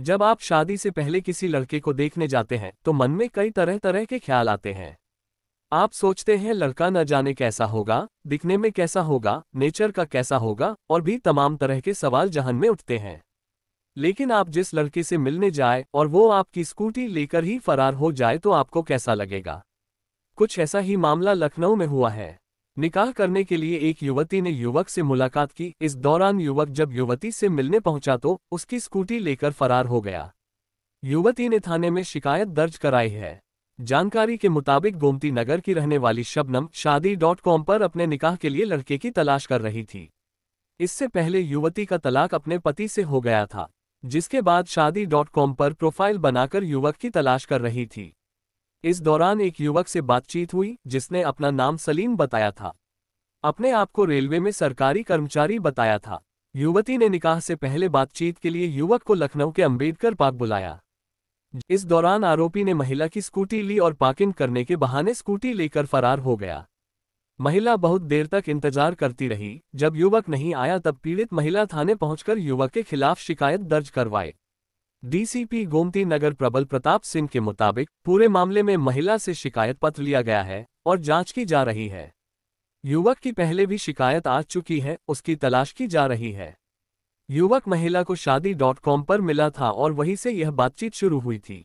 जब आप शादी से पहले किसी लड़के को देखने जाते हैं तो मन में कई तरह तरह के ख्याल आते हैं आप सोचते हैं लड़का न जाने कैसा होगा दिखने में कैसा होगा नेचर का कैसा होगा और भी तमाम तरह के सवाल जहन में उठते हैं लेकिन आप जिस लड़के से मिलने जाए और वो आपकी स्कूटी लेकर ही फरार हो जाए तो आपको कैसा लगेगा कुछ ऐसा ही मामला लखनऊ में हुआ है निकाह करने के लिए एक युवती ने युवक से मुलाकात की इस दौरान युवक जब युवती से मिलने पहुंचा तो उसकी स्कूटी लेकर फरार हो गया युवती ने थाने में शिकायत दर्ज कराई है जानकारी के मुताबिक गोमती नगर की रहने वाली शबनम शादी डॉट कॉम पर अपने निकाह के लिए लड़के की तलाश कर रही थी इससे पहले युवती का तलाक अपने पति से हो गया था जिसके बाद शादी डॉट कॉम पर प्रोफाइल बनाकर युवक की तलाश कर रही थी इस दौरान एक युवक से बातचीत हुई जिसने अपना नाम सलीम बताया था अपने आप को रेलवे में सरकारी कर्मचारी बताया था युवती ने निकाह से पहले बातचीत के लिए युवक को लखनऊ के अंबेडकर पार्क बुलाया इस दौरान आरोपी ने महिला की स्कूटी ली और पार्किंग करने के बहाने स्कूटी लेकर फरार हो गया महिला बहुत देर तक इंतजार करती रही जब युवक नहीं आया तब पीड़ित महिला थाने पहुंचकर युवक के खिलाफ शिकायत दर्ज करवाए डीसीपी गोमती नगर प्रबल प्रताप सिंह के मुताबिक पूरे मामले में महिला से शिकायत पत्र लिया गया है और जांच की जा रही है युवक की पहले भी शिकायत आ चुकी है उसकी तलाश की जा रही है युवक महिला को शादी डॉट कॉम पर मिला था और वहीं से यह बातचीत शुरू हुई थी